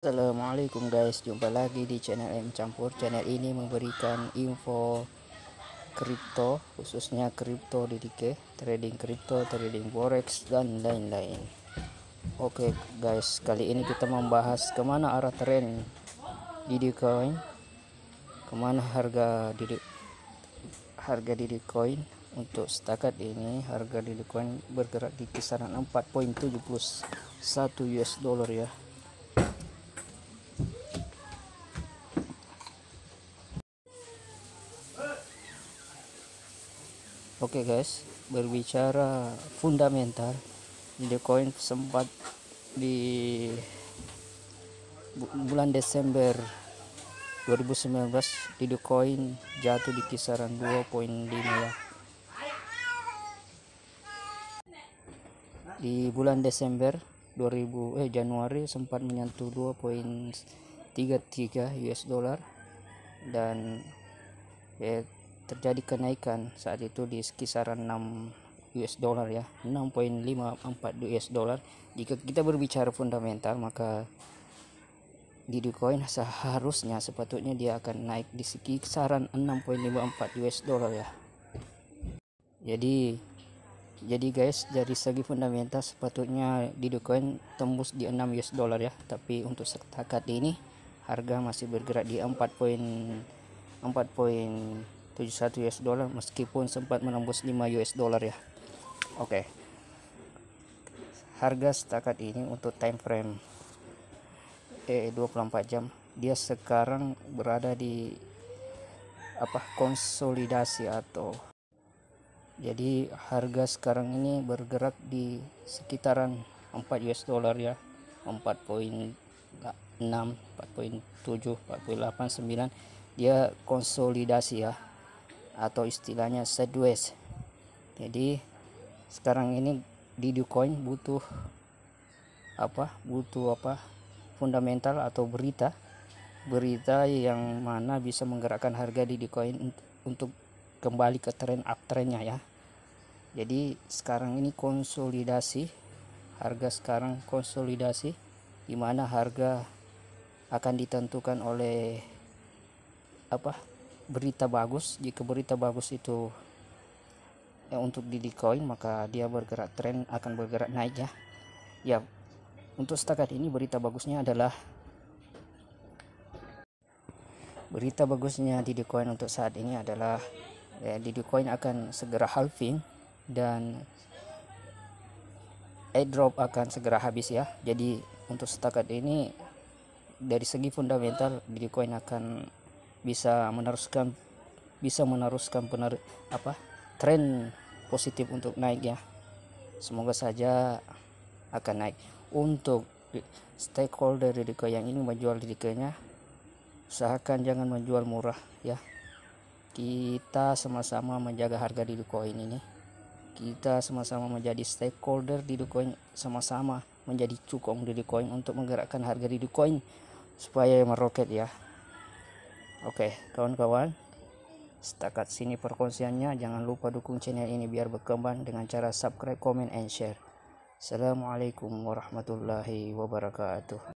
Assalamualaikum guys, jumpa lagi di channel M Campur. Channel ini memberikan info kripto, khususnya kripto DDK, trading kripto, trading forex dan lain-lain. Oke guys, kali ini kita membahas kemana arah tren DD Coin, kemana harga DD harga DD Coin untuk setakat ini harga DD Coin bergerak di kisaran 4.71 US dollar ya Oke okay guys, berbicara fundamental, coin sempat di bulan Desember 2019 coin jatuh di kisaran 2.5 ya. Di bulan Desember 2000 eh Januari sempat menyentuh 2.33 US dollar dan eh terjadi kenaikan saat itu di kisaran 6 US dollar ya 6.54 US dollar jika kita berbicara fundamental maka di Bitcoin seharusnya sepatutnya dia akan naik di kisaran 6.54 US dollar ya jadi jadi guys dari segi fundamental sepatutnya di Bitcoin tembus di 6 US dollar ya tapi untuk setakat ini harga masih bergerak di 4. 4. 71 US dollar meskipun sempat menembus 5 US dollar ya oke okay. harga setakat ini untuk time frame eh 24 jam dia sekarang berada di apa konsolidasi atau jadi harga sekarang ini bergerak di sekitaran 4 US dollar ya 4.6 4.7 4.8 9 dia konsolidasi ya atau istilahnya sideways jadi sekarang ini di Dogecoin butuh apa butuh apa fundamental atau berita berita yang mana bisa menggerakkan harga di Dogecoin untuk kembali ke tren uptrendnya ya jadi sekarang ini konsolidasi harga sekarang konsolidasi di mana harga akan ditentukan oleh apa berita bagus jika berita bagus itu ya, untuk di decoin maka dia bergerak tren akan bergerak naik ya ya untuk setakat ini berita bagusnya adalah berita bagusnya di decoin untuk saat ini adalah ya, di decoin akan segera halving dan airdrop akan segera habis ya jadi untuk setakat ini dari segi fundamental Bitcoin akan bisa meneruskan bisa meneruskan benar apa tren positif untuk naik ya semoga saja akan naik untuk stakeholder Ridiko yang ini menjual Ridikonya usahakan jangan menjual murah ya kita sama-sama menjaga harga di Bitcoin ini kita sama-sama menjadi stakeholder di Bitcoin sama-sama menjadi cukong di Bitcoin untuk menggerakkan harga di Bitcoin supaya meroket ya Oke, kawan-kawan, setakat sini perkongsiannya. Jangan lupa dukung channel ini biar berkembang dengan cara subscribe, comment, and share. Assalamualaikum warahmatullahi wabarakatuh.